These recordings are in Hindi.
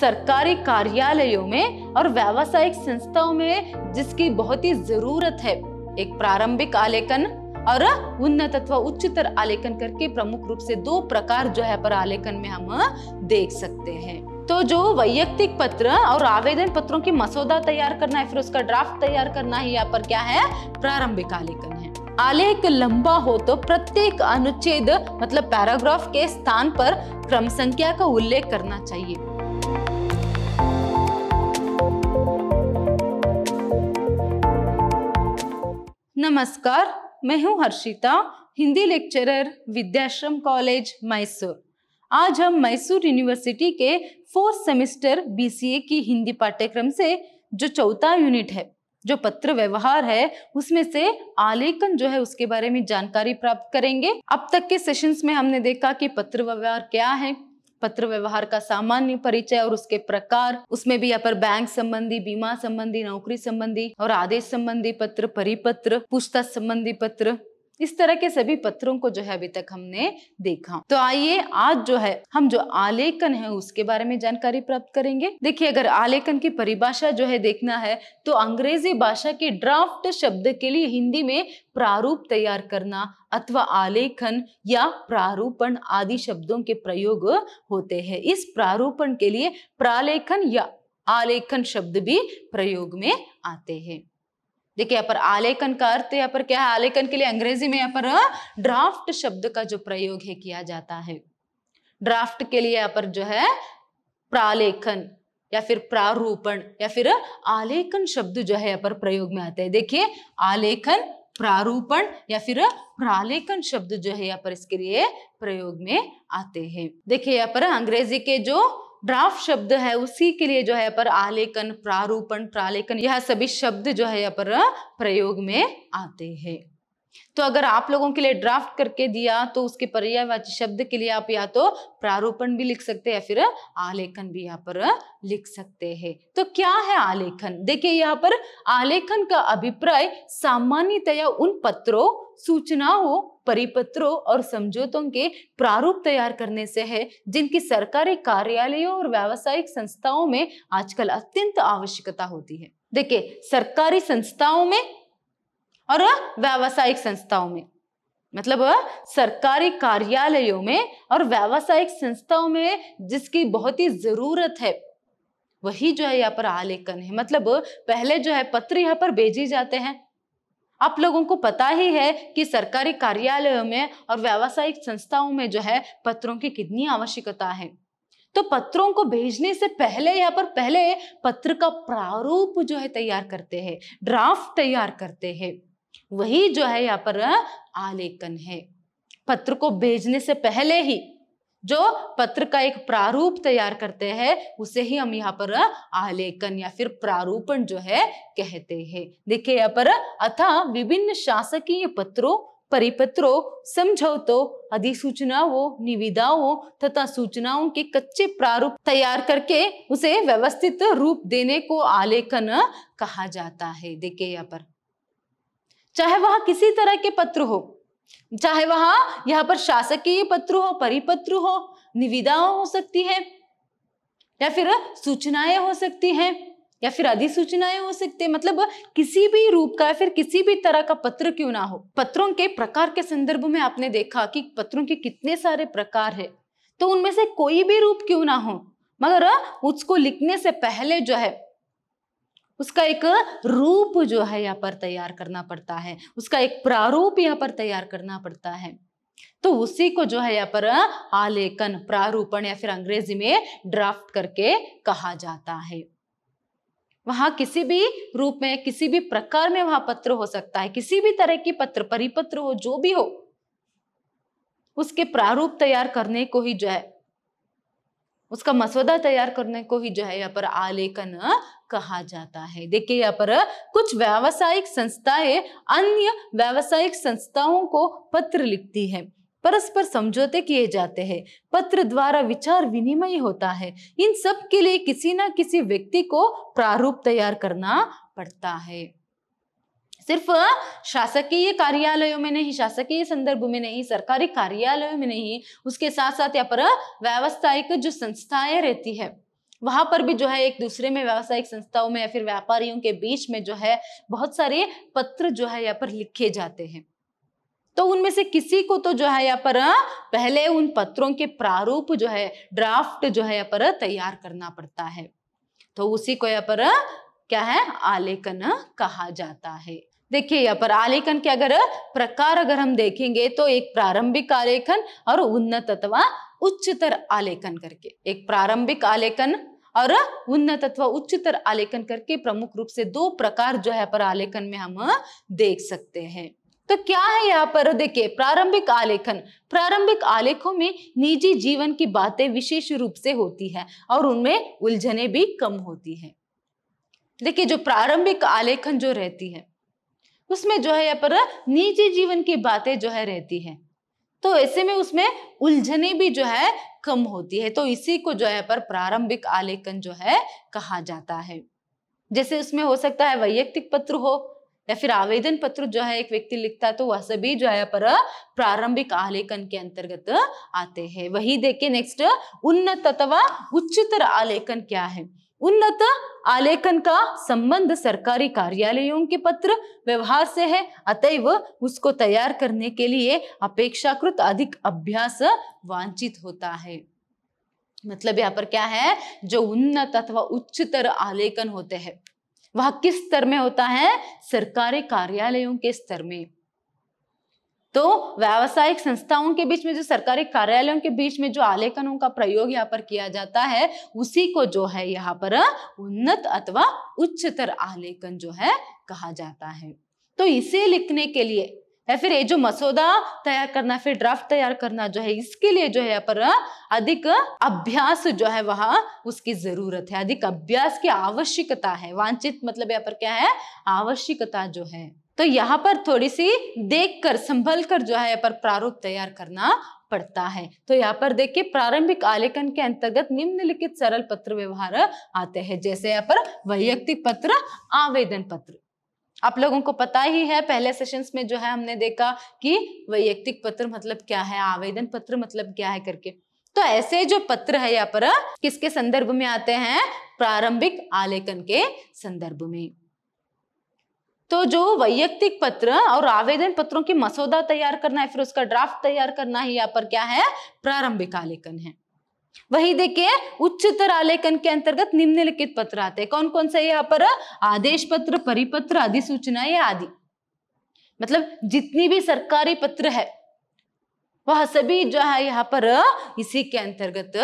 सरकारी कार्यालयों में और व्यावसायिक संस्थाओं में जिसकी बहुत ही जरूरत है एक प्रारंभिक आलेखन और उन्नत अथवा उच्चतर आलेखन करके प्रमुख रूप से दो प्रकार जो है पर आलेखन में हम देख सकते हैं तो जो वैयक्तिक पत्र और आवेदन पत्रों की मसौदा तैयार करना है फिर उसका ड्राफ्ट तैयार करना ही यहाँ पर क्या है प्रारंभिक आलेखन है आलेख लंबा हो तो प्रत्येक अनुच्छेद मतलब पैराग्राफ के स्थान पर क्रम संख्या का उल्लेख करना चाहिए नमस्कार मैं हूं हर्षिता हिंदी लेक्चरर विद्याश्रम कॉलेज मैसूर आज हम मैसूर यूनिवर्सिटी के फोर्थ सेमेस्टर बीसीए की हिंदी पाठ्यक्रम से जो चौथा यूनिट है जो पत्र व्यवहार है उसमें से आलेखन जो है उसके बारे में जानकारी प्राप्त करेंगे अब तक के सेशंस में हमने देखा कि पत्र व्यवहार क्या है पत्र व्यवहार का सामान्य परिचय और उसके प्रकार उसमें भी यहाँ पर बैंक संबंधी बीमा संबंधी नौकरी संबंधी और आदेश संबंधी पत्र परिपत्र पूछताछ संबंधी पत्र इस तरह के सभी पत्रों को जो है अभी तक हमने देखा तो आइए आज जो है हम जो आलेखन है उसके बारे में जानकारी प्राप्त करेंगे देखिए अगर आलेखन की परिभाषा जो है देखना है तो अंग्रेजी भाषा के ड्राफ्ट शब्द के लिए हिंदी में प्रारूप तैयार करना अथवा आलेखन या प्रारूपण आदि शब्दों के प्रयोग होते हैं इस प्रारूपण के लिए प्रालेखन या आलेखन शब्द भी प्रयोग में आते हैं देखिए यहाँ पर आलेखन का अर्थ यहाँ पर क्या है आलेखन के लिए अंग्रेजी में यहाँ पर ड्राफ्ट शब्द का जो प्रयोग है किया जाता है ड्राफ्ट के लिए यहाँ पर जो है प्रालेखन या फिर प्रारूपण या फिर आलेखन शब्द जो है यहाँ पर प्रयोग में आता है देखिए आलेखन प्रारूपण या फिर प्रालेखन शब्द जो है यहाँ पर इसके लिए प्रयोग में आते हैं देखिए यहाँ पर अंग्रेजी के जो ड्राफ्ट शब्द है उसी के लिए जो है पर आलेखन प्रारूपण प्रालेखन यह सभी शब्द जो है यहाँ पर प्रयोग में आते हैं तो अगर आप लोगों के लिए ड्राफ्ट करके दिया तो उसके पर्यायवाची शब्द के लिए आप या तो प्रारूपण भी लिख सकते हैं या फिर आलेखन भी यहाँ पर लिख सकते हैं तो क्या है आलेखन देखिए यहाँ पर आलेखन का अभिप्राय सामान्यतया उन पत्रों सूचनाओं परिपत्रों और समझौतों के प्रारूप तैयार करने से है जिनकी सरकारी कार्यालयों और व्यावसायिक संस्थाओं में आजकल अत्यंत आवश्यकता होती है देखिए सरकारी संस्थाओं में और व्यावसायिक संस्थाओं में मतलब सरकारी कार्यालयों में और व्यावसायिक संस्थाओं में जिसकी बहुत ही जरूरत है वही जो है यहाँ पर आलेखन है मतलब पहले जो है पत्र यहाँ पर भेजे जाते हैं आप लोगों को पता ही है कि सरकारी कार्यालयों में और व्यावसायिक संस्थाओं में जो है पत्रों की कितनी आवश्यकता है तो पत्रों को भेजने से पहले यहाँ पर पहले पत्र का प्रारूप जो है तैयार करते हैं ड्राफ्ट तैयार करते हैं वही जो है यहाँ पर आलेखन है पत्र को भेजने से पहले ही जो पत्र का एक प्रारूप तैयार करते हैं उसे ही हम यहाँ पर आलेखन या फिर प्रारूपण जो है कहते हैं देखिए यहाँ पर अथा विभिन्न शासकीय पत्रों परिपत्रों समझौतों अधिसूचनाओं निविदाओं तथा सूचनाओं के कच्चे प्रारूप तैयार करके उसे व्यवस्थित रूप देने को आलेखन कहा जाता है देखिए यहाँ पर चाहे वह किसी तरह के पत्र हो चाहे वहां यहाँ पर शासकीय पत्र हो परिपत्र हो निविदाओं हो सकती है या फिर सूचनाएं हो सकती हैं या फिर अधिसूचनाएं हो सकती है मतलब किसी भी रूप का या फिर किसी भी तरह का पत्र क्यों ना हो पत्रों के प्रकार के संदर्भ में आपने देखा कि पत्रों के कितने सारे प्रकार है तो उनमें से कोई भी रूप क्यों ना हो मगर उसको लिखने से पहले जो है उसका एक रूप जो है यहाँ पर तैयार करना पड़ता है उसका एक प्रारूप यहाँ पर तैयार करना पड़ता है तो उसी को जो है यहाँ पर आलेखन प्रारूपण या फिर अंग्रेजी में ड्राफ्ट करके कहा जाता है वहां किसी भी रूप में किसी भी प्रकार में वहां पत्र हो सकता है किसी भी तरह की पत्र परिपत्र हो जो भी हो उसके प्रारूप तैयार करने को ही जो है उसका मसौदा तैयार करने को ही जो है यहाँ पर आलेखन कहा जाता है देखिए यहाँ पर कुछ व्यावसायिक संस्थाएं अन्य व्यावसायिक संस्थाओं को पत्र लिखती है परस्पर समझौते किए जाते हैं पत्र द्वारा विचार विनिमय होता है इन सब के लिए किसी ना किसी व्यक्ति को प्रारूप तैयार करना पड़ता है सिर्फ शासकीय कार्यालयों में नहीं शासकीय संदर्भ में नहीं सरकारी कार्यालयों में नहीं उसके साथ साथ यहाँ पर व्यावसायिक जो संस्थाएं रहती है वहां पर भी जो है एक दूसरे में व्यावसायिक संस्थाओं में या फिर व्यापारियों के बीच में जो है बहुत सारे पत्र जो है यहाँ पर लिखे जाते हैं तो उनमें से किसी को तो जो है यहाँ पर पहले उन पत्रों के प्रारूप जो है ड्राफ्ट जो है यहाँ पर तैयार करना पड़ता है तो उसी को यहाँ पर क्या है आलेखन कहा जाता है देखिए यहाँ पर आलेखन के अगर प्रकार अगर हम देखेंगे तो एक प्रारंभिक आलेखन और उन्नत अथवा उच्चतर आलेखन करके एक प्रारंभिक आलेखन और उन्नत अथवा उच्चतर आलेखन करके प्रमुख रूप से दो प्रकार जो है पर आलेखन में हम देख सकते हैं तो क्या है यहाँ पर देखिए प्रारंभिक आलेखन प्रारंभिक आलेखों में निजी जीवन की बातें विशेष रूप से होती है और उनमें उलझने भी कम होती है देखिए जो प्रारंभिक आलेखन जो रहती है उसमें जो है यहाँ पर निजी जीवन की बातें जो है रहती है तो ऐसे में उसमें उलझने भी जो है कम होती है तो इसी को जो है पर प्रारंभिक आलेखन जो है कहा जाता है जैसे उसमें हो सकता है वैयक्तिक पत्र हो या फिर आवेदन पत्र जो है एक व्यक्ति लिखता है तो वह सभी जो है पर प्रारंभिक आलेखन के अंतर्गत आते हैं वही देखिए नेक्स्ट उन्नत अथवा उच्चतर आलेखन क्या है उन्नत आलेखन का संबंध सरकारी कार्यालयों के पत्र व्यवहार से है अतएव उसको तैयार करने के लिए अपेक्षाकृत अधिक अभ्यास वांछित होता है मतलब यहाँ पर क्या है जो उन्नत अथवा उच्चतर आलेखन होते हैं वह किस स्तर में होता है सरकारी कार्यालयों के स्तर में तो व्यावसायिक संस्थाओं के बीच में जो सरकारी कार्यालयों के बीच में जो आलेखनों का प्रयोग यहाँ पर किया जाता है उसी को जो है यहाँ पर उन्नत अथवा उच्चतर आलेखन जो है कहा जाता है तो इसे लिखने के लिए या फिर ये जो मसौदा तैयार करना फिर ड्राफ्ट तैयार करना जो है इसके लिए जो है यहाँ पर अधिक अभ्यास जो है वह उसकी जरूरत है अधिक अभ्यास की आवश्यकता है वांछित मतलब यहाँ पर क्या है आवश्यकता जो है तो यहाँ पर थोड़ी सी देख कर संभल कर जो है पर प्रारूप तैयार करना पड़ता है तो यहाँ पर देखिए प्रारंभिक आलेखन के अंतर्गत निम्नलिखित सरल पत्र व्यवहार आते हैं जैसे यहाँ पर वैयक्तिक पत्र आवेदन पत्र आप लोगों को पता ही है पहले सेशंस में जो है हमने देखा कि वैयक्तिक पत्र मतलब क्या है आवेदन पत्र मतलब क्या है करके तो ऐसे जो पत्र है यहाँ पर किसके संदर्भ में आते हैं प्रारंभिक आलेखन के संदर्भ में तो जो वैयक्तिक पत्र और आवेदन पत्रों की मसौदा तैयार करना है फिर उसका ड्राफ्ट तैयार करना ही यहाँ पर क्या है प्रारंभिक आलेखन है वही देखिए उच्चतर आलेखन के अंतर्गत निम्नलिखित पत्र आते हैं कौन कौन से यहाँ पर आदेश पत्र परिपत्र अधिसूचना या आदि मतलब जितनी भी सरकारी पत्र है वह सभी जो है यहाँ पर इसी के अंतर्गत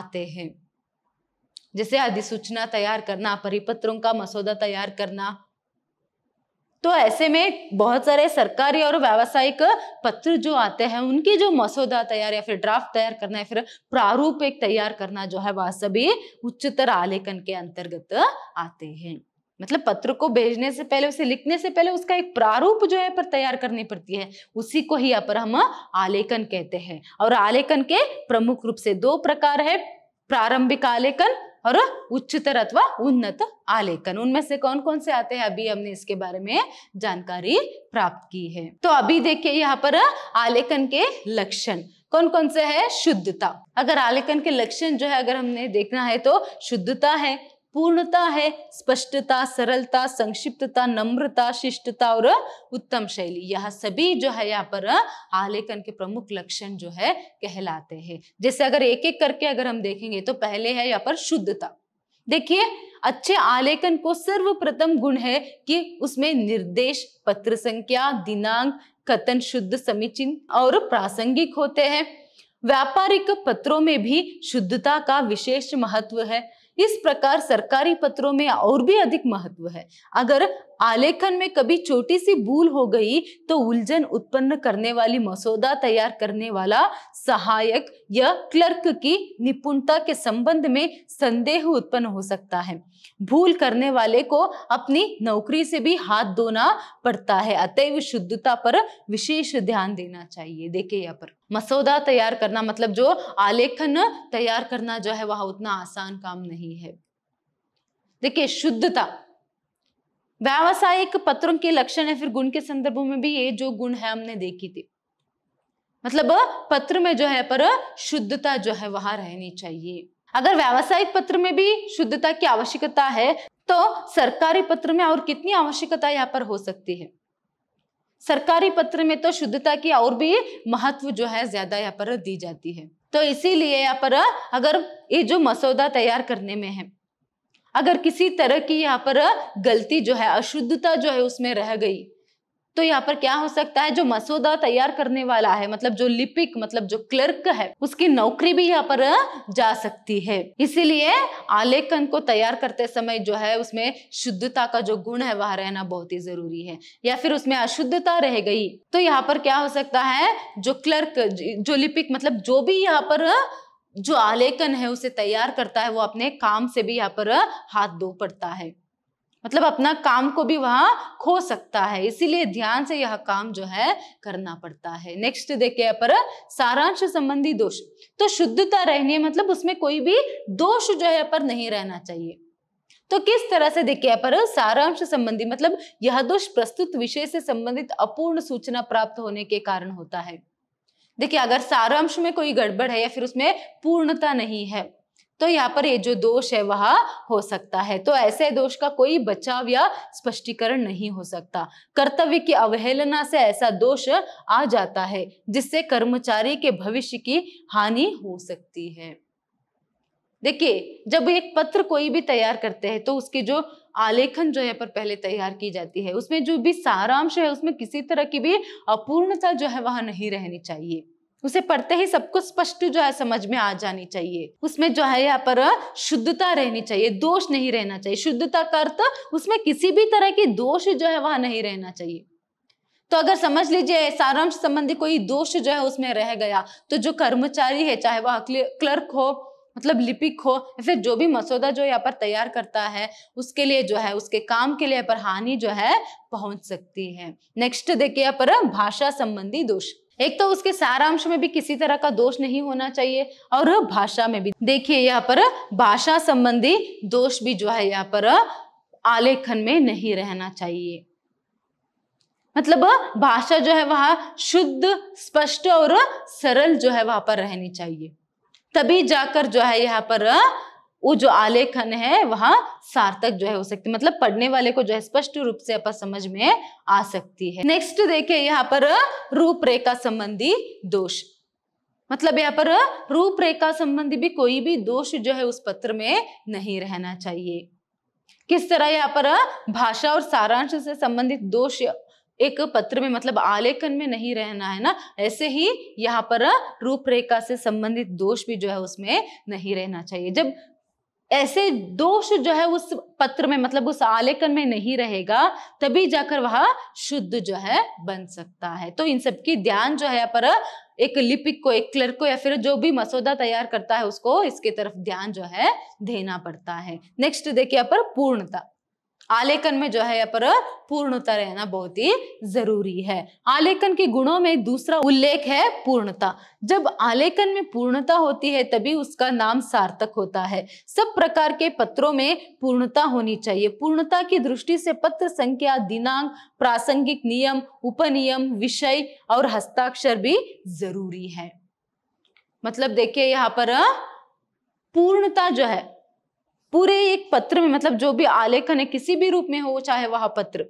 आते हैं जैसे अधिसूचना तैयार करना परिपत्रों का मसौदा तैयार करना तो ऐसे में बहुत सारे सरकारी और व्यावसायिक पत्र जो आते हैं उनकी जो मसौदा तैयार या फिर ड्राफ्ट तैयार करना या फिर प्रारूप एक तैयार करना जो है वह सभी उच्चतर आलेखन के अंतर्गत आते हैं मतलब पत्र को भेजने से पहले उसे लिखने से पहले उसका एक प्रारूप जो है पर तैयार करनी पड़ती है उसी को ही यहाँ पर हम आलेखन कहते हैं और आलेखन के प्रमुख रूप से दो प्रकार है प्रारंभिक आलेखन और उच्चतर अथवा उन्नत आलेखन उनमें से कौन कौन से आते हैं अभी हमने इसके बारे में जानकारी प्राप्त की है तो अभी देखिए यहाँ पर आलेखन के लक्षण कौन कौन से है शुद्धता अगर आलेखन के लक्षण जो है अगर हमने देखना है तो शुद्धता है पूर्णता है स्पष्टता सरलता संक्षिप्तता नम्रता शिष्टता और उत्तम शैली यह सभी जो है यहाँ पर आलेखन के प्रमुख लक्षण जो है कहलाते हैं जैसे अगर एक एक करके अगर हम देखेंगे तो पहले है यहाँ पर शुद्धता देखिए अच्छे आलेखन को सर्वप्रथम गुण है कि उसमें निर्देश पत्र संख्या दिनांक कथन शुद्ध समीचीन और प्रासंगिक होते हैं व्यापारिक पत्रों में भी शुद्धता का विशेष महत्व है इस प्रकार सरकारी पत्रों में और भी अधिक महत्व है अगर आलेखन में कभी छोटी सी भूल हो गई तो उलझन उत्पन्न करने वाली मसौदा तैयार करने वाला सहायक या क्लर्क की निपुणता के संबंध में संदेह उत्पन्न हो सकता है भूल करने वाले को अपनी नौकरी से भी हाथ धोना पड़ता है अतएव शुद्धता पर विशेष ध्यान देना चाहिए देखिए यहाँ पर मसौदा तैयार करना मतलब जो आलेखन तैयार करना जो है वह उतना आसान काम नहीं है देखिए शुद्धता व्यावसायिक पत्रों के लक्षण है फिर गुण के संदर्भ में भी ये जो गुण है हमने देखी थी मतलब पत्र में जो है पर शुद्धता जो है वहां रहनी चाहिए अगर व्यावसायिक पत्र में भी शुद्धता की आवश्यकता है तो सरकारी पत्र में और कितनी आवश्यकता यहाँ पर हो सकती है सरकारी पत्र में तो शुद्धता की और भी महत्व जो है ज्यादा यहाँ पर दी जाती है तो इसीलिए यहाँ पर अगर ये जो मसौदा तैयार करने में है अगर किसी तरह की यहाँ पर गलती जो है अशुद्धता जो है उसमें रह गई तो यहाँ पर क्या हो सकता है जो मसौदा तैयार करने वाला है मतलब जो लिपिक मतलब जो क्लर्क है उसकी नौकरी भी यहाँ पर जा सकती है इसीलिए आलेखन को तैयार करते समय जो है उसमें शुद्धता का जो गुण है वह रहना बहुत ही जरूरी है या फिर उसमें अशुद्धता रह गई तो यहाँ पर क्या हो सकता है जो क्लर्क जो लिपिक मतलब जो भी यहाँ पर जो आलेखन है उसे तैयार करता है वो अपने काम से भी यहाँ पर हाथ धो पड़ता है मतलब अपना काम को भी वहां खो सकता है इसीलिए ध्यान से यह काम जो है करना पड़ता है नेक्स्ट देखिए यहाँ पर सारांश संबंधी दोष तो शुद्धता रहनी है मतलब उसमें कोई भी दोष जो है पर नहीं रहना चाहिए तो किस तरह से देखिए यहाँ पर सारांश संबंधी मतलब यह दोष प्रस्तुत विषय से संबंधित अपूर्ण सूचना प्राप्त होने के कारण होता है देखिए अगर सारांश में कोई गड़बड़ है या फिर उसमें पूर्णता नहीं है तो यहाँ पर ये जो दोष है वह हो सकता है तो ऐसे दोष का कोई बचाव या स्पष्टीकरण नहीं हो सकता कर्तव्य की अवहेलना से ऐसा दोष आ जाता है जिससे कर्मचारी के भविष्य की हानि हो सकती है देखिए जब एक पत्र कोई भी तैयार करते हैं तो उसके जो आलेखन जो है पर पहले तैयार की जाती है उसमें जो भी सारांश है उसमें किसी तरह की भी अपूर्णता जो है वह नहीं रहनी चाहिए उसे पढ़ते ही सबको स्पष्ट जो है समझ में आ जानी चाहिए उसमें जो है यहाँ पर शुद्धता रहनी चाहिए दोष नहीं रहना चाहिए शुद्धता का अर्थ उसमें किसी भी तरह की दोष जो है वह नहीं रहना चाहिए तो अगर समझ लीजिए सारांश संबंधी कोई दोष जो है उसमें रह गया तो जो कर्मचारी है चाहे वह क्लर्क हो मतलब लिपिक हो या फिर जो भी मसौदा जो यहाँ पर तैयार करता है उसके लिए जो है उसके काम के लिए पर हानि जो है पहुंच सकती है नेक्स्ट देखिए यहाँ पर भाषा संबंधी दोष एक तो उसके सारांश में भी किसी तरह का दोष नहीं होना चाहिए और भाषा में भी देखिए यहाँ पर भाषा संबंधी दोष भी जो है यहाँ पर आलेखन में नहीं रहना चाहिए मतलब भाषा जो है वह शुद्ध स्पष्ट और सरल जो है वहां पर रहनी चाहिए तभी जाकर जो है यहाँ पर वो जो आलेखन है वह सार्थक जो है हो सकती है मतलब पढ़ने वाले को जो है स्पष्ट रूप से अपन समझ में आ सकती है नेक्स्ट देखिए यहाँ पर रूपरेखा संबंधी दोष मतलब यहाँ पर रूपरेखा संबंधी भी कोई भी दोष जो है उस पत्र में नहीं रहना चाहिए किस तरह यहाँ पर भाषा और सारांश से संबंधित दोष एक पत्र में मतलब आलेखन में नहीं रहना है ना ऐसे ही यहाँ पर रूपरेखा से संबंधित दोष भी जो है उसमें नहीं रहना चाहिए जब ऐसे दोष जो है उस पत्र में मतलब उस आलेखन में नहीं रहेगा तभी जाकर वह शुद्ध जो है बन सकता है तो इन सब की ध्यान जो है पर एक लिपिक को एक क्लर्क को या फिर जो भी मसौदा तैयार करता है उसको इसके तरफ ध्यान जो है देना पड़ता है नेक्स्ट देखिए यहाँ पर पूर्णता आलेखन में जो है यहाँ पर पूर्णता रहना बहुत ही जरूरी है आलेखन के गुणों में दूसरा उल्लेख है पूर्णता जब आलेखन में पूर्णता होती है तभी उसका नाम सार्थक होता है सब प्रकार के पत्रों में पूर्णता होनी चाहिए पूर्णता की दृष्टि से पत्र संख्या दिनांक प्रासंगिक नियम उपनियम विषय और हस्ताक्षर भी जरूरी है मतलब देखिए यहाँ पर पूर्णता जो है पूरे एक पत्र में मतलब जो भी आलेखन है किसी भी रूप में हो चाहे वह पत्र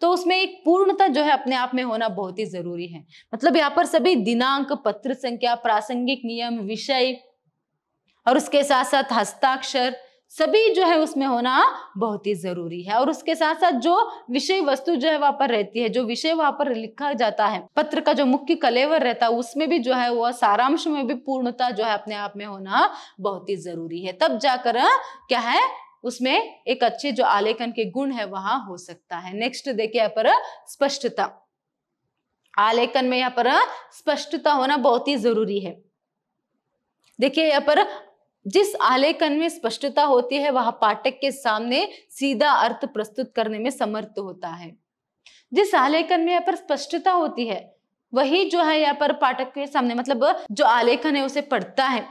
तो उसमें एक पूर्णता जो है अपने आप में होना बहुत ही जरूरी है मतलब यहाँ पर सभी दिनांक पत्र संख्या प्रासंगिक नियम विषय और उसके साथ साथ हस्ताक्षर सभी जो है उसमें होना बहुत ही जरूरी है और उसके साथ साथ जो विषय वस्तु जो है वहां पर रहती है जो विषय वहां पर लिखा जाता है पत्र का जो मुख्य कलेवर रहता है उसमें भी जो है वह सारांश में भी पूर्णता जो है अपने आप में होना बहुत ही जरूरी है तब जाकर क्या है उसमें एक अच्छे जो आलेखन के गुण है वहां हो सकता है नेक्स्ट देखिए यहाँ पर स्पष्टता आलेखन में यहाँ पर स्पष्टता होना बहुत ही जरूरी है देखिए यहाँ पर जिस आलेखन में स्पष्टता होती है वह पाठक के सामने सीधा अर्थ प्रस्तुत करने में समर्थ होता है जिस आलेखन में यहाँ पर स्पष्टता होती है वही जो है यहाँ पर पाठक के सामने मतलब जो आलेखन है उसे पढ़ता है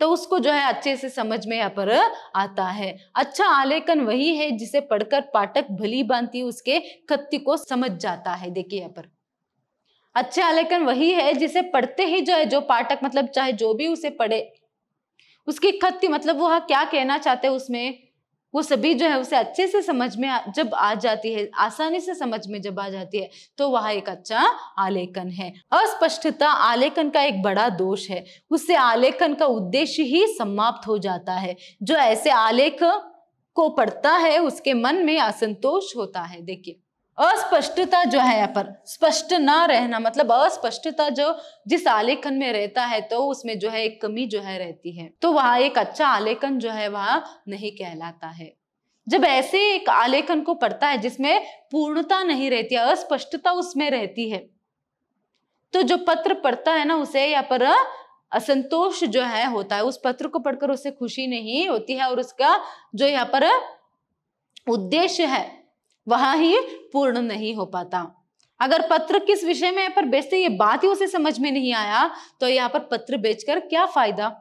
तो उसको जो है अच्छे से समझ में यहाँ पर आता है अच्छा आलेखन वही है जिसे पढ़कर पाठक भली भांति उसके कथ्य को समझ जाता है देखिए यहाँ पर अच्छे आलेखन वही है जिसे पढ़ते ही जो है जो पाठक मतलब चाहे जो भी उसे पढ़े उसकी खत मतलब वो हाँ क्या कहना चाहते हैं उसमें वो सभी जो है उसे अच्छे से समझ में जब आ जाती है आसानी से समझ में जब आ जाती है तो वह एक अच्छा आलेखन है अस्पष्टता आलेखन का एक बड़ा दोष है उससे आलेखन का उद्देश्य ही समाप्त हो जाता है जो ऐसे आलेख को पढ़ता है उसके मन में असंतोष होता है देखिए अस्पष्टता जो है यहाँ पर स्पष्ट ना रहना मतलब अस्पष्टता जो जिस आलेखन में रहता है तो उसमें जो है एक कमी जो है रहती है तो वहां एक अच्छा आलेखन जो है वह नहीं कहलाता है जब ऐसे एक आलेखन को पढ़ता है जिसमें पूर्णता नहीं रहती है अस्पष्टता उसमें रहती है तो जो पत्र पढ़ता है ना उसे यहाँ पर असंतोष जो है होता है उस पत्र को पढ़कर उसे खुशी नहीं होती है और उसका जो यहाँ पर उद्देश्य है वहां ही पूर्ण नहीं हो पाता अगर पत्र किस विषय में पर बेचते ये बात ही उसे समझ में नहीं आया तो यहाँ पर पत्र बेचकर क्या फायदा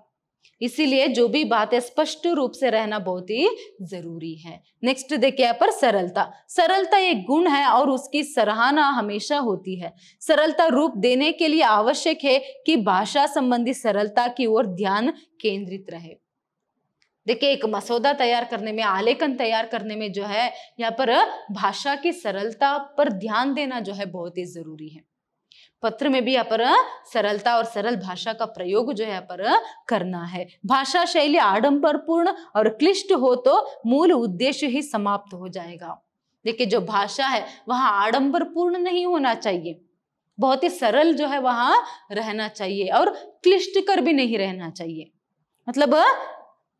इसीलिए जो भी है स्पष्ट रूप से रहना बहुत ही जरूरी है नेक्स्ट देखिए यहाँ पर सरलता सरलता एक गुण है और उसकी सराहना हमेशा होती है सरलता रूप देने के लिए आवश्यक है कि भाषा संबंधी सरलता की ओर ध्यान केंद्रित रहे देखिए एक मसौदा तैयार करने में आलेखन तैयार करने में जो है यहाँ पर भाषा की सरलता पर ध्यान देना जो है बहुत ही जरूरी है पत्र में भी यहाँ पर सरलता और सरल भाषा का प्रयोग जो है पर करना है भाषा शैली आडंबरपूर्ण और क्लिष्ट हो तो मूल उद्देश्य ही समाप्त हो जाएगा देखिए जो भाषा है वहां आडंबरपूर्ण नहीं होना चाहिए बहुत ही सरल जो है वहां रहना चाहिए और क्लिष्ट कर भी नहीं रहना चाहिए मतलब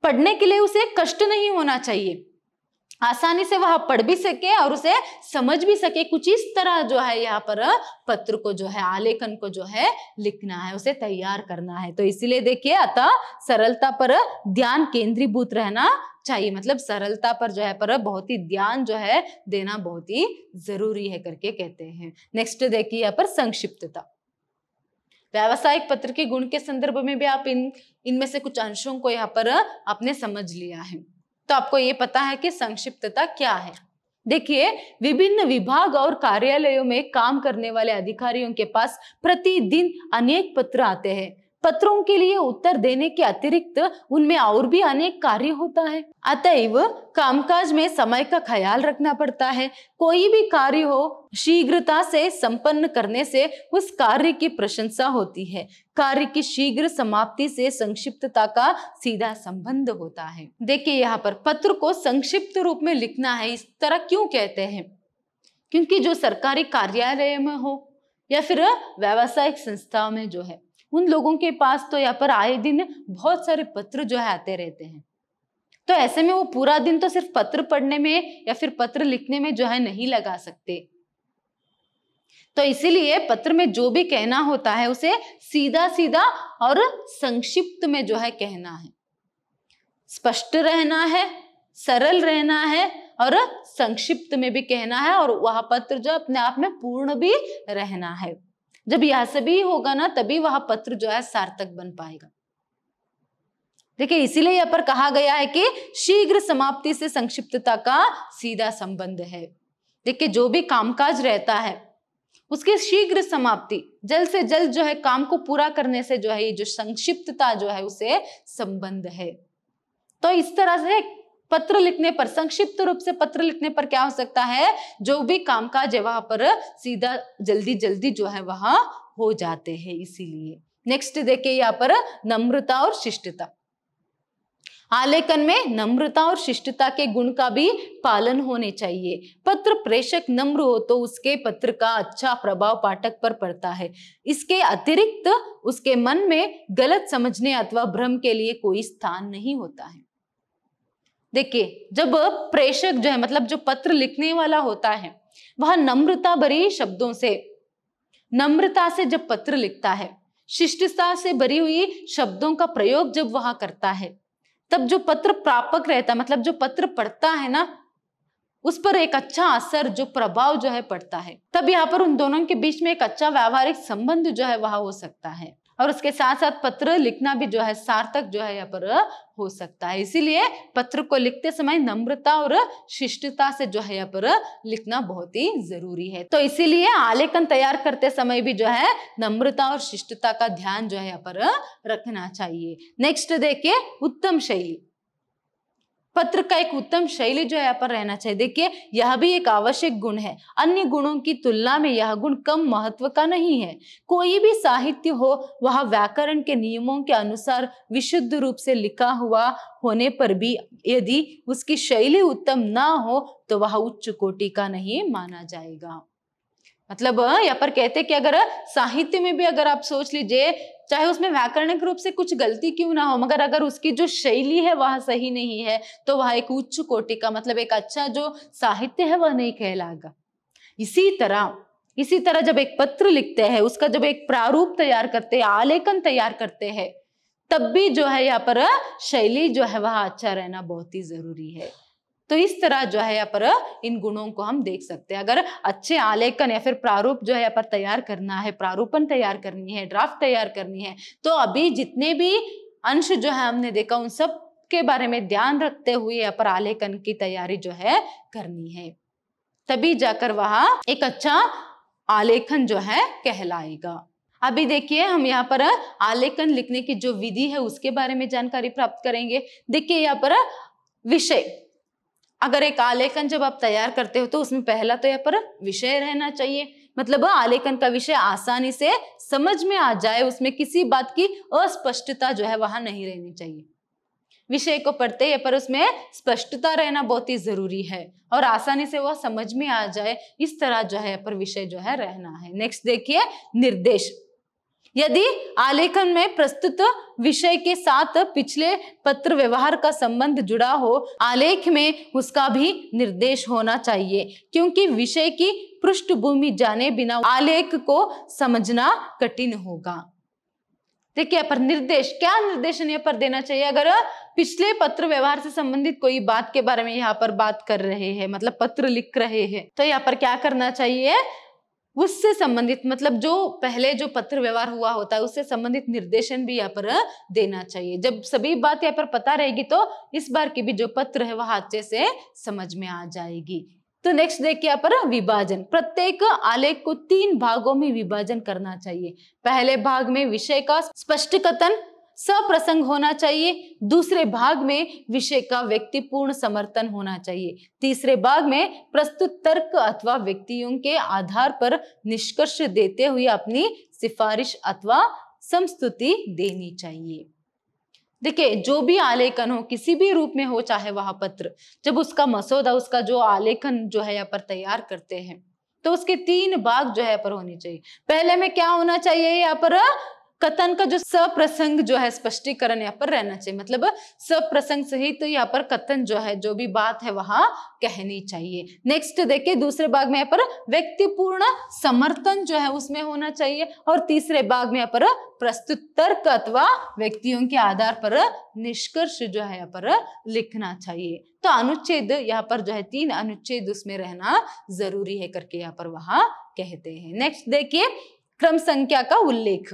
पढ़ने के लिए उसे कष्ट नहीं होना चाहिए आसानी से वह पढ़ भी सके और उसे समझ भी सके कुछ इस तरह जो है यहाँ पर पत्र को जो है आलेखन को जो है लिखना है उसे तैयार करना है तो इसीलिए देखिए अतः सरलता पर ध्यान केंद्रीभूत रहना चाहिए मतलब सरलता पर जो है पर बहुत ही ध्यान जो है देना बहुत ही जरूरी है करके कहते हैं नेक्स्ट देखिए यहाँ पर संक्षिप्तता व्यावसायिक पत्र के गुण के संदर्भ में भी आप इन इनमें से कुछ अंशों को यहाँ पर आपने समझ लिया है तो आपको ये पता है कि संक्षिप्तता क्या है देखिए विभिन्न विभाग और कार्यालयों में काम करने वाले अधिकारियों के पास प्रतिदिन अनेक पत्र आते हैं पत्रों के लिए उत्तर देने के अतिरिक्त उनमें और भी अनेक कार्य होता है अतएव कामकाज में समय का ख्याल रखना पड़ता है कोई भी कार्य हो शीघ्रता से संपन्न करने से उस कार्य की प्रशंसा होती है कार्य की शीघ्र समाप्ति से संक्षिप्तता का सीधा संबंध होता है देखिए यहाँ पर पत्र को संक्षिप्त रूप में लिखना है इस तरह क्यों कहते हैं क्योंकि जो सरकारी कार्यालय में हो या फिर व्यावसायिक संस्थाओं में जो है उन लोगों के पास तो यहाँ पर आए दिन बहुत सारे पत्र जो है आते रहते हैं तो ऐसे में वो पूरा दिन तो सिर्फ पत्र पढ़ने में या फिर पत्र लिखने में जो है नहीं लगा सकते तो इसीलिए पत्र में जो भी कहना होता है उसे सीधा सीधा और संक्षिप्त में जो है कहना है स्पष्ट रहना है सरल रहना है और संक्षिप्त में भी कहना है और वह पत्र जो अपने आप में पूर्ण भी रहना है जब सभी होगा ना तभी वह पत्र जो है सार्थक बन पाएगा देखिए इसीलिए यहाँ पर कहा गया है कि शीघ्र समाप्ति से संक्षिप्तता का सीधा संबंध है देखिए जो भी कामकाज रहता है उसकी शीघ्र समाप्ति जल्द से जल्द जो है काम को पूरा करने से जो है ये जो संक्षिप्तता जो है उसे संबंध है तो इस तरह से पत्र लिखने पर संक्षिप्त रूप से पत्र लिखने पर क्या हो सकता है जो भी काम काज है वहां पर सीधा जल्दी जल्दी जो है वहां हो जाते हैं इसीलिए नेक्स्ट देखिए यहाँ पर नम्रता और शिष्टता आलेखन में नम्रता और शिष्टता के गुण का भी पालन होने चाहिए पत्र प्रेषक नम्र हो तो उसके पत्र का अच्छा प्रभाव पाठक पर पड़ता है इसके अतिरिक्त उसके मन में गलत समझने अथवा भ्रम के लिए कोई स्थान नहीं होता है देखिए जब प्रेषक जो है मतलब जो पत्र लिखने वाला होता है वह नम्रता भरी शब्दों से नम्रता से जब पत्र लिखता है शिष्टता से भरी हुई शब्दों का प्रयोग जब वह करता है तब जो पत्र प्रापक रहता मतलब जो पत्र पढ़ता है ना उस पर एक अच्छा असर जो प्रभाव जो है पड़ता है तब यहाँ पर उन दोनों के बीच में एक अच्छा व्यावहारिक संबंध जो है वह हो सकता है और उसके साथ साथ पत्र लिखना भी जो है सार्थक जो है यहाँ पर हो सकता है इसीलिए पत्र को लिखते समय नम्रता और शिष्टता से जो है यहाँ पर लिखना बहुत ही जरूरी है तो इसीलिए आलेखन तैयार करते समय भी जो है नम्रता और शिष्टता का ध्यान जो है यहाँ पर रखना चाहिए नेक्स्ट देखिए उत्तम शैली पत्र का एक उत्तम शैली जो है यहाँ पर रहना चाहिए देखिए यह भी एक आवश्यक गुण है अन्य गुणों की तुलना में यह गुण कम महत्व का नहीं है कोई भी साहित्य हो वह व्याकरण के नियमों के अनुसार विशुद्ध रूप से लिखा हुआ होने पर भी यदि उसकी शैली उत्तम ना हो तो वह उच्च कोटि का नहीं माना जाएगा मतलब यहाँ पर कहते कि अगर हाँ, साहित्य में भी अगर आप सोच लीजिए चाहे उसमें व्याकरणिक रूप से कुछ गलती क्यों ना हो मगर अगर उसकी जो शैली है वह सही नहीं है तो वह एक उच्च कोटि का मतलब एक अच्छा जो साहित्य है वह नहीं कहलाएगा इसी तरह इसी तरह जब एक पत्र लिखते हैं उसका जब एक प्रारूप तैयार करते हैं आलेखन तैयार करते हैं तब भी जो है यहाँ पर हाँ, शैली जो है वह अच्छा रहना बहुत ही जरूरी है तो इस तरह जो है यहाँ पर इन गुणों को हम देख सकते हैं अगर अच्छे आलेखन या फिर प्रारूप जो है यहाँ पर तैयार करना है प्रारूपण तैयार करनी है ड्राफ्ट तैयार करनी है तो अभी जितने भी अंश जो है हमने देखा उन सब के बारे में ध्यान रखते हुए यहाँ पर आलेखन की तैयारी जो है करनी है तभी जाकर वह एक अच्छा आलेखन जो है कहलाएगा अभी देखिए हम यहाँ पर आलेखन लिखने की जो विधि है उसके बारे में जानकारी प्राप्त करेंगे देखिए यहाँ पर विषय अगर एक आलेखन जब आप तैयार करते हो तो उसमें पहला तो यहाँ पर विषय रहना चाहिए मतलब आलेखन का विषय आसानी से समझ में आ जाए उसमें किसी बात की अस्पष्टता जो है वहां नहीं रहनी चाहिए विषय को पढ़ते हैं पर उसमें स्पष्टता रहना बहुत ही जरूरी है और आसानी से वह समझ में आ जाए इस तरह जो है पर विषय जो है रहना है नेक्स्ट देखिए निर्देश यदि आलेखन में प्रस्तुत विषय के साथ पिछले पत्र व्यवहार का संबंध जुड़ा हो आलेख में उसका भी निर्देश होना चाहिए क्योंकि विषय की पृष्ठभूमि जाने बिना आलेख को समझना कठिन होगा देखिए यहाँ पर निर्देश क्या निर्देशन यहाँ पर देना चाहिए अगर पिछले पत्र व्यवहार से संबंधित कोई बात के बारे में यहाँ पर बात कर रहे हैं मतलब पत्र लिख रहे हैं तो यहाँ पर क्या करना चाहिए उससे संबंधित मतलब जो पहले जो पत्र व्यवहार हुआ होता है उससे संबंधित निर्देशन भी यहाँ पर देना चाहिए जब सभी बात यहाँ पर पता रहेगी तो इस बार की भी जो पत्र है वह अच्छे से समझ में आ जाएगी तो नेक्स्ट देखिए यहाँ पर विभाजन प्रत्येक आलेख को तीन भागों में विभाजन करना चाहिए पहले भाग में विषय का स्पष्ट कथन सप्रसंग होना चाहिए दूसरे भाग में विषय का व्यक्तिपूर्ण समर्थन होना चाहिए तीसरे भाग में प्रस्तुत तर्क अथवा व्यक्तियों के आधार पर निष्कर्ष देते हुए अपनी सिफारिश अथवा संस्तुति देनी चाहिए देखिए जो भी आलेखन हो किसी भी रूप में हो चाहे वह पत्र जब उसका मसौदा उसका जो आलेखन जो है यहाँ पर तैयार करते हैं तो उसके तीन भाग जो है पर होने चाहिए पहले में क्या होना चाहिए यहाँ पर कथन का जो सप्रसंग जो है स्पष्टीकरण यहाँ पर रहना चाहिए मतलब सप्रसंग सहित तो यहाँ पर कथन जो है जो भी बात है वहां कहनी चाहिए नेक्स्ट देखिए दूसरे भाग में यहाँ पर व्यक्तिपूर्ण समर्थन जो है उसमें होना चाहिए और तीसरे भाग में यहाँ पर प्रस्तुत तर्क अथवा व्यक्तियों के आधार पर निष्कर्ष जो है यहाँ पर लिखना चाहिए तो अनुच्छेद यहाँ पर जो है तीन अनुच्छेद उसमें रहना जरूरी है करके यहाँ पर वहां कहते हैं नेक्स्ट देखिए क्रम संख्या का उल्लेख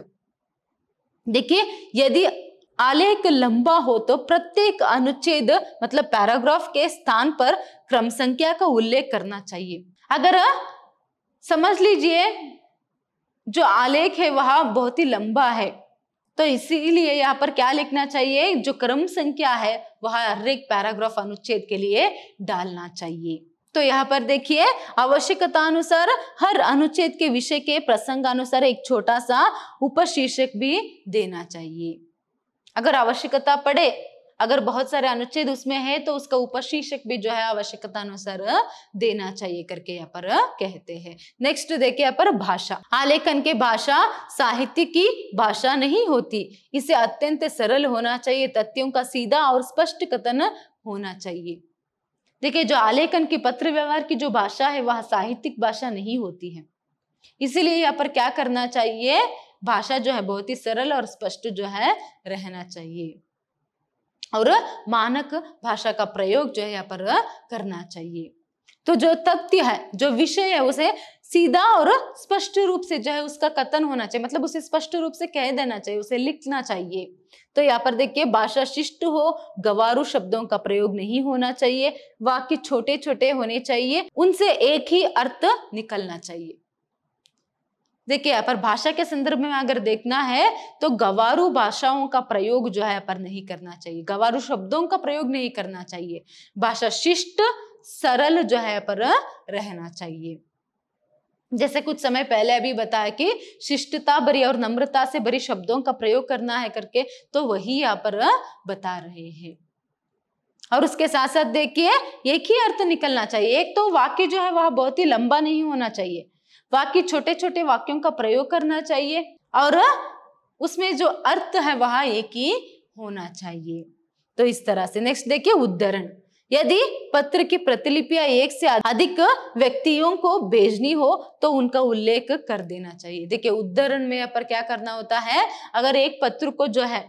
देखिए यदि आलेख लंबा हो तो प्रत्येक अनुच्छेद मतलब पैराग्राफ के स्थान पर क्रम संख्या का उल्लेख करना चाहिए अगर समझ लीजिए जो आलेख है वह बहुत ही लंबा है तो इसीलिए यहाँ पर क्या लिखना चाहिए जो क्रम संख्या है वह हर एक पैराग्राफ अनुच्छेद के लिए डालना चाहिए तो यहाँ पर देखिए आवश्यकता अनुसार हर अनुच्छेद के विषय के प्रसंग अनुसार एक छोटा सा उपशीर्षक भी देना चाहिए अगर आवश्यकता पड़े अगर बहुत सारे अनुच्छेद उसमें है तो उसका उपशीर्षक भी जो है आवश्यकता अनुसार देना चाहिए करके यहाँ पर कहते हैं नेक्स्ट देखिए यहाँ पर भाषा आलेखन के भाषा साहित्य की भाषा नहीं होती इसे अत्यंत सरल होना चाहिए तथ्यों का सीधा और स्पष्ट कथन होना चाहिए देखिए जो आलेखन की पत्र व्यवहार की जो भाषा है वह साहित्यिक भाषा नहीं होती है इसीलिए यहाँ पर क्या करना चाहिए भाषा जो है बहुत ही सरल और स्पष्ट जो है रहना चाहिए और मानक भाषा का प्रयोग जो है यहाँ पर करना चाहिए तो जो तथ्य है जो विषय है उसे सीधा और स्पष्ट रूप से जो है उसका कथन होना चाहिए मतलब उसे स्पष्ट रूप से कह देना चाहिए उसे लिखना चाहिए तो यहाँ पर देखिए भाषा शिष्ट हो गवारू शब्दों का प्रयोग नहीं होना चाहिए वाक्य छोटे छोटे होने चाहिए उनसे एक ही अर्थ निकलना चाहिए देखिए यहाँ पर भाषा के संदर्भ में अगर देखना है तो गवारू भाषाओं का प्रयोग जो है यहाँ पर नहीं करना चाहिए गवारू शब्दों का प्रयोग नहीं करना चाहिए भाषा शिष्ट सरल जो है पर रहना चाहिए जैसे कुछ समय पहले अभी बताया कि शिष्टता भरी और नम्रता से भरी शब्दों का प्रयोग करना है करके तो वही यहाँ पर बता रहे हैं और उसके साथ साथ देखिए एक ही अर्थ निकलना चाहिए एक तो वाक्य जो है वह बहुत ही लंबा नहीं होना चाहिए वाक्य छोटे छोटे वाक्यों का प्रयोग करना चाहिए और उसमें जो अर्थ है वह एक ही होना चाहिए तो इस तरह से नेक्स्ट देखिए उद्धरण यदि पत्र की प्रतिलिपियां एक से अधिक व्यक्तियों को भेजनी हो तो उनका उल्लेख कर देना चाहिए देखिए उद्धरण में यहाँ पर क्या करना होता है अगर एक पत्र को जो है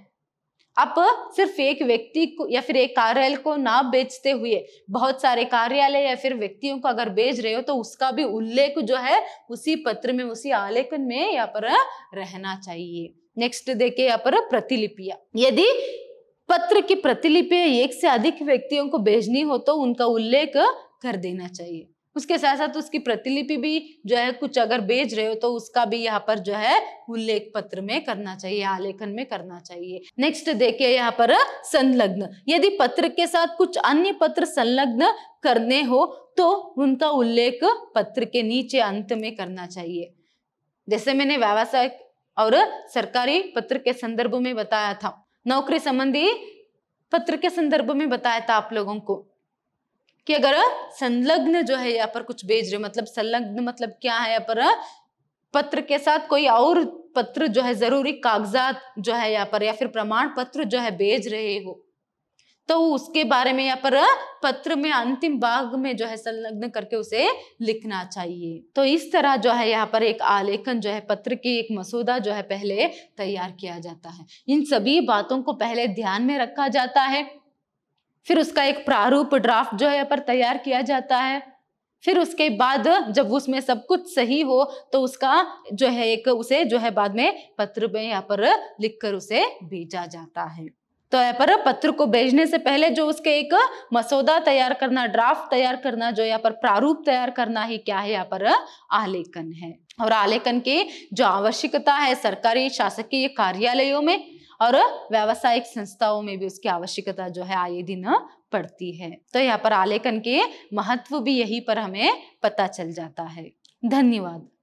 आप सिर्फ एक व्यक्ति को या फिर एक कार्यालय को ना बेचते हुए बहुत सारे कार्यालय या फिर व्यक्तियों को अगर बेच रहे हो तो उसका भी उल्लेख जो है उसी पत्र में उसी आलेखन में यहाँ पर रहना चाहिए नेक्स्ट देखिए यहाँ पर प्रतिलिपिया यदि पत्र की प्रतिलिपि एक से अधिक व्यक्तियों को भेजनी हो तो उनका उल्लेख कर देना चाहिए उसके साथ साथ उसकी प्रतिलिपि भी जो है कुछ अगर भेज रहे हो तो उसका भी यहाँ पर जो है उल्लेख पत्र में करना चाहिए आलेखन में करना चाहिए नेक्स्ट देखिए यहाँ पर संलग्न यदि पत्र के साथ कुछ अन्य पत्र संलग्न करने हो तो उनका उल्लेख पत्र के नीचे अंत में करना चाहिए जैसे मैंने व्यावसायिक और सरकारी पत्र के संदर्भ में बताया था नौकरी संबंधी पत्र के संदर्भ में बताया था आप लोगों को कि अगर संलग्न जो है यहाँ पर कुछ भेज रहे हो मतलब संलग्न मतलब क्या है यहाँ पर पत्र के साथ कोई और पत्र जो है जरूरी कागजात जो है यहाँ पर या फिर प्रमाण पत्र जो है भेज रहे हो तो उसके बारे में यहाँ पर पत्र में अंतिम भाग में जो है संलग्न करके उसे लिखना चाहिए तो इस तरह जो है यहाँ पर एक आलेखन जो है पत्र की एक मसौदा जो है पहले तैयार किया जाता है इन सभी बातों को पहले ध्यान में रखा जाता है फिर उसका एक प्रारूप ड्राफ्ट जो है यहाँ पर तैयार किया जाता है फिर उसके बाद जब उसमें सब कुछ सही हो तो उसका जो है एक उसे जो है बाद में पत्र में यहाँ पर लिखकर उसे भेजा जाता है तो पर पत्र को भेजने से पहले जो उसके एक मसौदा तैयार करना ड्राफ्ट तैयार करना जो यहाँ पर प्रारूप तैयार करना ही क्या है यहाँ पर आलेखन है और आलेखन की जो आवश्यकता है सरकारी शासकीय कार्यालयों में और व्यावसायिक संस्थाओं में भी उसकी आवश्यकता जो है आए दिन पड़ती है तो यहाँ पर आलेखन के महत्व भी यही पर हमें पता चल जाता है धन्यवाद